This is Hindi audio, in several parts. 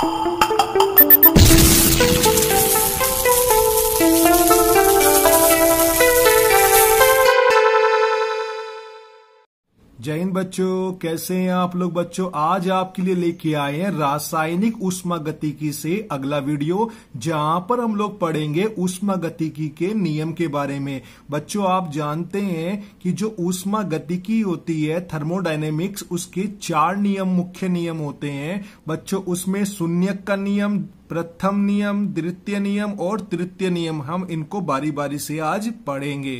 thank you बच्चों कैसे हैं आप लोग बच्चों आज आपके लिए लेके आए हैं रासायनिक उष्मा गतिकी से अगला वीडियो जहां पर हम लोग पढ़ेंगे गतिकी के नियम के बारे में बच्चों आप जानते हैं कि जो गतिकी होती है थर्मोडाइनेमिक्स उसके चार नियम मुख्य नियम होते हैं बच्चों उसमें शून्य का नियम प्रथम नियम द्वितीय नियम और तृतीय नियम हम इनको बारी बारी से आज पढ़ेंगे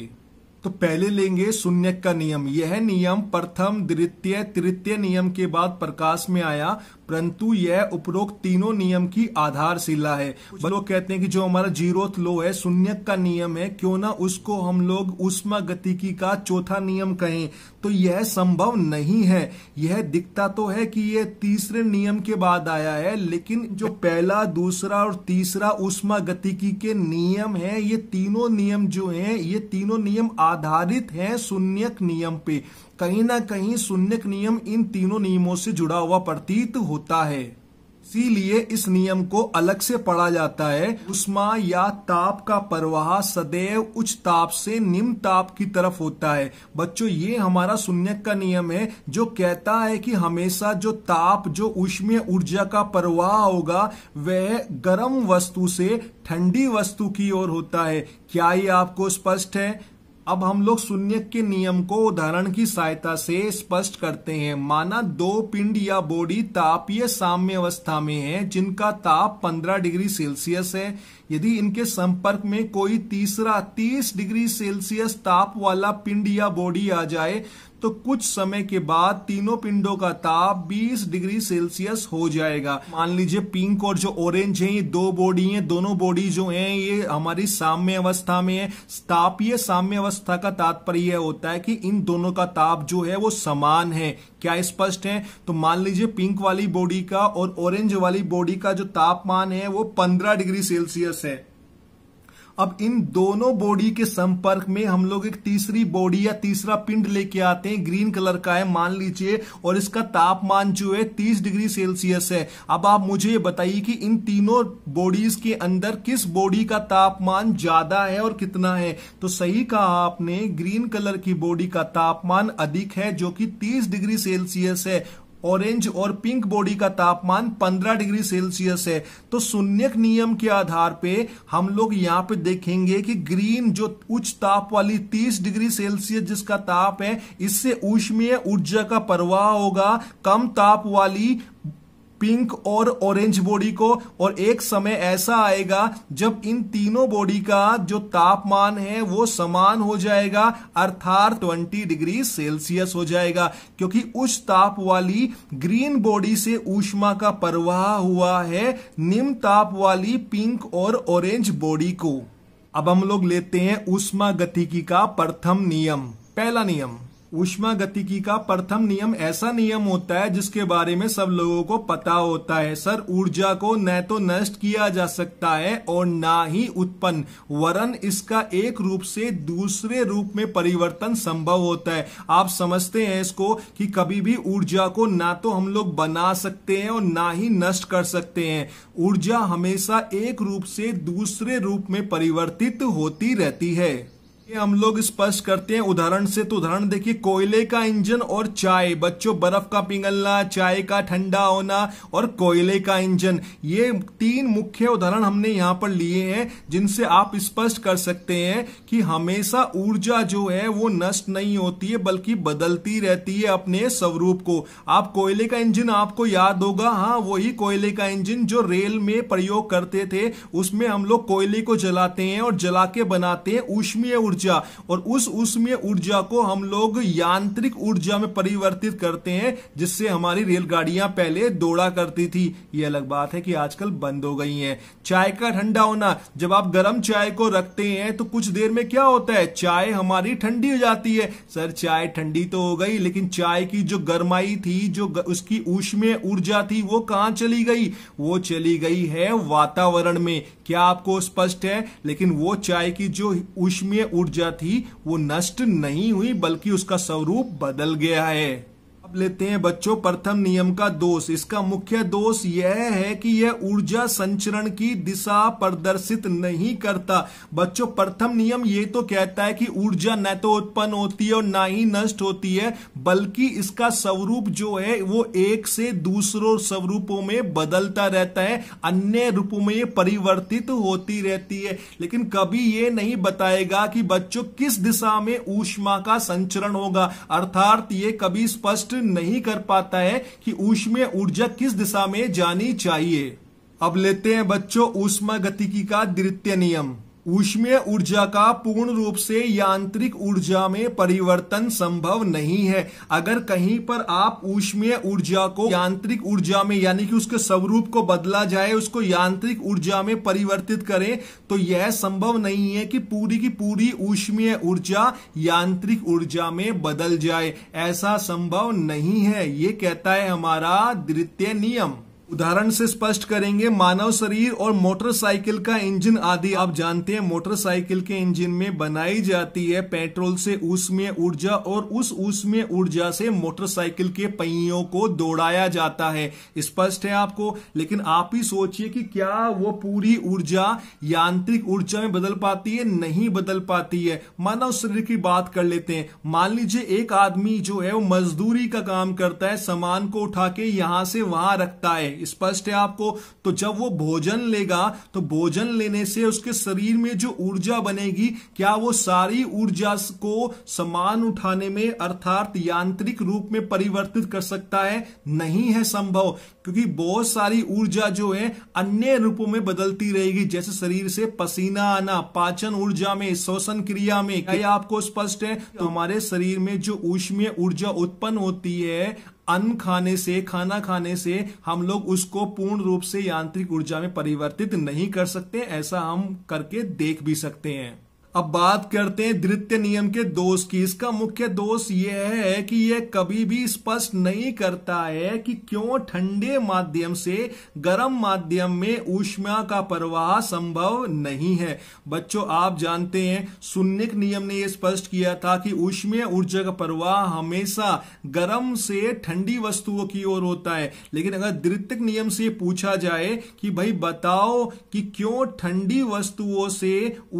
तो पहले लेंगे शून्य का नियम यह नियम प्रथम द्वितीय तृतीय नियम के बाद प्रकाश में आया परंतु यह उपरोक्त तीनों नियम की आधारशिला है लोग कहते हैं कि जो हमारा जीरोथ लो है शून्य का नियम है क्यों ना उसको हम लोग उष्मा गतिकी का चौथा नियम कहें तो यह संभव नहीं है यह दिखता तो है कि यह तीसरे नियम के बाद आया है लेकिन जो पहला दूसरा और तीसरा उष्मा गतिकी के नियम है ये तीनों नियम जो है ये तीनों नियम आ आधारित है शून्यक नियम पे कहीं ना कहीं शून्यक नियम इन तीनों नियमों से जुड़ा हुआ प्रतीत होता है इसीलिए इस नियम को अलग से पढ़ा जाता है उष्मा या ताप का प्रवाह सदैव उच्च ताप से निम्न ताप की तरफ होता है बच्चों ये हमारा शून्य का नियम है जो कहता है कि हमेशा जो ताप जो उष्मीय ऊर्जा का प्रवाह होगा वह गर्म वस्तु से ठंडी वस्तु की ओर होता है क्या ये आपको स्पष्ट है अब हम लोग शून्य के नियम को उदाहरण की सहायता से स्पष्ट करते हैं माना दो पिंड या बॉडी तापीय साम्य अवस्था में है जिनका ताप 15 डिग्री सेल्सियस है यदि इनके संपर्क में कोई तीसरा 30 डिग्री सेल्सियस ताप वाला पिंड या बॉडी आ जाए तो कुछ समय के बाद तीनों पिंडों का ताप 20 डिग्री सेल्सियस हो जाएगा मान लीजिए पिंक और जो ऑरेंज है ये दो बॉडी है दोनों बॉडी जो है ये हमारी साम्य अवस्था में है तापीय साम्य अवस्था का तात्पर्य होता है कि इन दोनों का ताप जो है वो समान है क्या स्पष्ट है तो मान लीजिए पिंक वाली बॉडी का और ऑरेंज वाली बॉडी का जो तापमान है वो पंद्रह डिग्री सेल्सियस है अब इन दोनों बॉडी के संपर्क में हम लोग एक तीसरी बॉडी या तीसरा पिंड लेके आते हैं ग्रीन कलर का है मान लीजिए और इसका तापमान जो है तीस डिग्री सेल्सियस है अब आप मुझे ये बताइए कि इन तीनों बॉडीज के अंदर किस बॉडी का तापमान ज्यादा है और कितना है तो सही कहा आपने ग्रीन कलर की बॉडी का तापमान अधिक है जो कि तीस डिग्री सेल्सियस है ऑरेंज और पिंक बॉडी का तापमान 15 डिग्री सेल्सियस है तो शून्यक नियम के आधार पे हम लोग यहाँ पे देखेंगे कि ग्रीन जो उच्च ताप वाली 30 डिग्री सेल्सियस जिसका ताप है इससे ऊष्मीय ऊर्जा का प्रवाह होगा कम ताप वाली पिंक और ऑरेंज बॉडी को और एक समय ऐसा आएगा जब इन तीनों बॉडी का जो तापमान है वो समान हो जाएगा अर्थात 20 डिग्री सेल्सियस हो जाएगा क्योंकि उस ताप वाली ग्रीन बॉडी से ऊष्मा का प्रवाह हुआ है निम्न ताप वाली पिंक और ऑरेंज बॉडी को अब हम लोग लेते हैं ऊष्मा गतिकी का प्रथम नियम पहला नियम उष्मा गतिकी का प्रथम नियम ऐसा नियम होता है जिसके बारे में सब लोगों को पता होता है सर ऊर्जा को न तो नष्ट किया जा सकता है और ना ही उत्पन्न वरन इसका एक रूप से दूसरे रूप में परिवर्तन संभव होता है आप समझते हैं इसको कि कभी भी ऊर्जा को ना तो हम लोग बना सकते हैं और ना ही नष्ट कर सकते हैं ऊर्जा हमेशा एक रूप से दूसरे रूप में परिवर्तित होती रहती है ये हम लोग स्पष्ट करते हैं उदाहरण से तो उदाहरण देखिए कोयले का इंजन और चाय बच्चों बर्फ का पिघलना चाय का ठंडा होना और कोयले का इंजन ये तीन मुख्य उदाहरण हमने यहाँ पर लिए हैं जिनसे आप स्पष्ट कर सकते हैं कि हमेशा ऊर्जा जो है वो नष्ट नहीं होती है बल्कि बदलती रहती है अपने स्वरूप को आप कोयले का इंजन आपको याद होगा हाँ वही कोयले का इंजन जो रेल में प्रयोग करते थे उसमें हम लोग कोयले को जलाते हैं और जला के बनाते हैं उष्मीय ऊर्जा ऊर्जा और उस उसमें ऊर्जा को हम लोग यांत्रिक ऊर्जा में परिवर्तित करते हैं जिससे हमारी रेलगाड़ियां पहले दौड़ा करती थी ये अलग बात है कि आजकल बंद हो गई हैं चाय का ठंडा होना जब आप गर्म चाय को रखते हैं तो कुछ देर में क्या होता है चाय हमारी ठंडी हो जाती है सर चाय ठंडी तो हो गई लेकिन चाय की जो गर्माई थी जो उसकी ऊष्मीय ऊर्जा थी वो कहां चली गई वो चली गई है वातावरण में क्या आपको स्पष्ट है लेकिन वो चाय की जो ऊष्मीय ऊर्जा ऊर्जा थी वो नष्ट नहीं हुई बल्कि उसका स्वरूप बदल गया है अब लेते हैं बच्चों प्रथम नियम का दोष इसका मुख्य दोष यह है कि यह ऊर्जा संचरण की दिशा प्रदर्शित नहीं करता बच्चों प्रथम नियम ये तो कहता है कि ऊर्जा न तो उत्पन्न होती है और ना ही नष्ट होती है बल्कि इसका स्वरूप जो है वो एक से दूसरों स्वरूपों में बदलता रहता है अन्य रूपों में परिवर्तित होती रहती है लेकिन कभी यह नहीं बताएगा कि बच्चों किस दिशा में ऊष्मा का संचरण होगा अर्थात ये कभी स्पष्ट नहीं कर पाता है कि ऊष्मीय ऊर्जा किस दिशा में जानी चाहिए अब लेते हैं बच्चों ऊष्मा गतिकी का द्वितीय नियम ऊष्मीय ऊर्जा का पूर्ण रूप से यांत्रिक ऊर्जा में परिवर्तन संभव नहीं है अगर कहीं पर आप ऊष्मीय ऊर्जा को यांत्रिक ऊर्जा में यानी कि उसके स्वरूप को बदला जाए उसको यांत्रिक ऊर्जा में परिवर्तित करें तो यह संभव नहीं है कि पूरी की पूरी ऊष्मीय ऊर्जा यांत्रिक ऊर्जा में बदल जाए ऐसा संभव नहीं है ये कहता है हमारा द्वितीय नियम उदाहरण से स्पष्ट करेंगे मानव शरीर और मोटरसाइकिल का इंजन आदि आप जानते हैं मोटरसाइकिल के इंजन में बनाई जाती है पेट्रोल से उसमें ऊर्जा और उस उसमें ऊर्जा से मोटरसाइकिल के पहियों को दौड़ाया जाता है स्पष्ट है आपको लेकिन आप ही सोचिए कि क्या वो पूरी ऊर्जा यांत्रिक ऊर्जा में बदल पाती है नहीं बदल पाती है मानव शरीर की बात कर लेते हैं मान लीजिए एक आदमी जो है वो मजदूरी का काम करता है सामान को उठा के यहां से वहां रखता है स्पष्ट है आपको तो जब वो भोजन लेगा तो भोजन लेने से उसके शरीर में जो ऊर्जा बनेगी क्या वो सारी ऊर्जा को समान उठाने में अर्थात यांत्रिक रूप में परिवर्तित कर सकता है नहीं है संभव क्योंकि बहुत सारी ऊर्जा जो है अन्य रूपों में बदलती रहेगी जैसे शरीर से पसीना आना पाचन ऊर्जा में श्वसन क्रिया में क्या आपको स्पष्ट है तो हमारे शरीर में जो ऊष्मीय ऊर्जा उत्पन्न होती है अन्न खाने से खाना खाने से हम लोग उसको पूर्ण रूप से यांत्रिक ऊर्जा में परिवर्तित नहीं कर सकते ऐसा हम करके देख भी सकते हैं अब बात करते हैं द्वितीय नियम के दोष की इसका मुख्य दोष यह है कि यह कभी भी स्पष्ट नहीं करता है कि क्यों ठंडे माध्यम से गर्म माध्यम में ऊष्मा का प्रवाह संभव नहीं है बच्चों आप जानते हैं सुन्निक नियम ने यह स्पष्ट किया था कि ऊष्मीय ऊर्जा का प्रवाह हमेशा गर्म से ठंडी वस्तुओं की ओर होता है लेकिन अगर द्वितीय नियम से पूछा जाए कि भाई बताओ कि क्यों ठंडी वस्तुओं से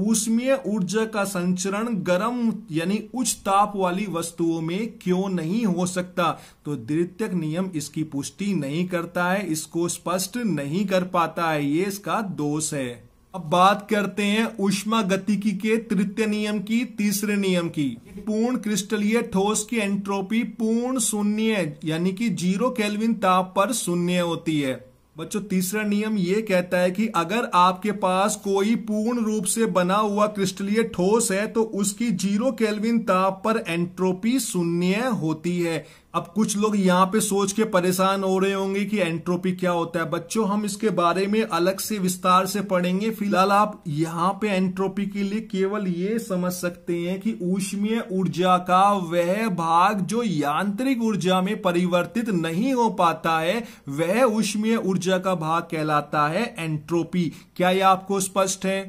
ऊष्मीय ऊर्जा ऊर्जा का संचरण गर्म यानी उच्च ताप वाली वस्तुओं में क्यों नहीं हो सकता तो द्वितीयक नियम इसकी पुष्टि नहीं करता है इसको स्पष्ट नहीं कर पाता है ये इसका दोष है अब बात करते हैं उष्मा गतिकी के तृतीय नियम की तीसरे नियम की पूर्ण क्रिस्टलीय ठोस की एंट्रोपी पूर्ण शून्य यानी कि जीरो केल्विन ताप पर शून्य होती है बच्चों तीसरा नियम ये कहता है कि अगर आपके पास कोई पूर्ण रूप से बना हुआ क्रिस्टलीय ठोस है तो उसकी जीरो केल्विन ताप पर एंट्रोपी शून्य होती है अब कुछ लोग यहाँ पे सोच के परेशान हो रहे होंगे कि एंट्रोपी क्या होता है बच्चों हम इसके बारे में अलग से विस्तार से पढ़ेंगे फिलहाल आप यहाँ पे एंट्रोपी के लिए केवल ये समझ सकते हैं कि ऊष्मीय ऊर्जा का वह भाग जो यांत्रिक ऊर्जा में परिवर्तित नहीं हो पाता है वह ऊष्मीय ऊर्जा का भाग कहलाता है एंट्रोपी क्या यह आपको स्पष्ट है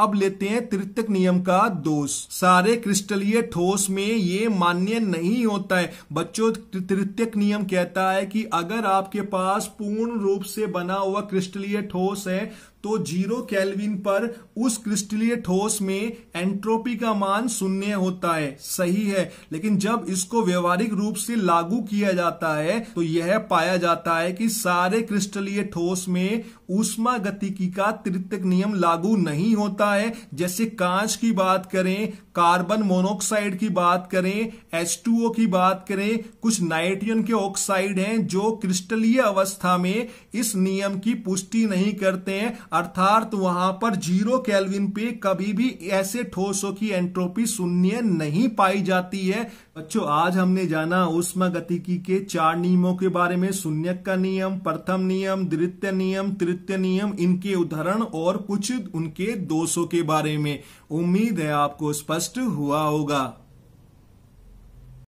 अब लेते हैं तृतीयक नियम का दोष सारे क्रिस्टलीय ठोस में ये मान्य नहीं होता है बच्चों तृतीयक नियम कहता है कि अगर आपके पास पूर्ण रूप से बना हुआ क्रिस्टलीय ठोस है तो जीरो कैलविन पर उस क्रिस्टलीय ठोस में एंट्रोपी का मान शून्य होता है सही है लेकिन जब इसको व्यवहारिक रूप से लागू किया जाता है तो यह पाया जाता है कि सारे क्रिस्टलीय ठोस में ऊष्मा गतिकी का तृतीयक नियम लागू नहीं होता होता है जैसे कांच की बात करें कार्बन मोनोक्साइड की बात करें H2O की बात करें कुछ नाइट्रोजन के ऑक्साइड हैं जो क्रिस्टलीय अवस्था में इस नियम की पुष्टि नहीं करते हैं अर्थात वहां पर जीरो कैलविन पे कभी भी ऐसे ठोसों की एंट्रोपी शून्य नहीं पाई जाती है बच्चों आज हमने जाना उष्मा गतिकी के चार नियमों के बारे में शून्य का नियम प्रथम नियम द्वितीय नियम तृतीय नियम इनके उदाहरण और कुछ उनके दोष के बारे में उम्मीद है आपको स्पष्ट हुआ होगा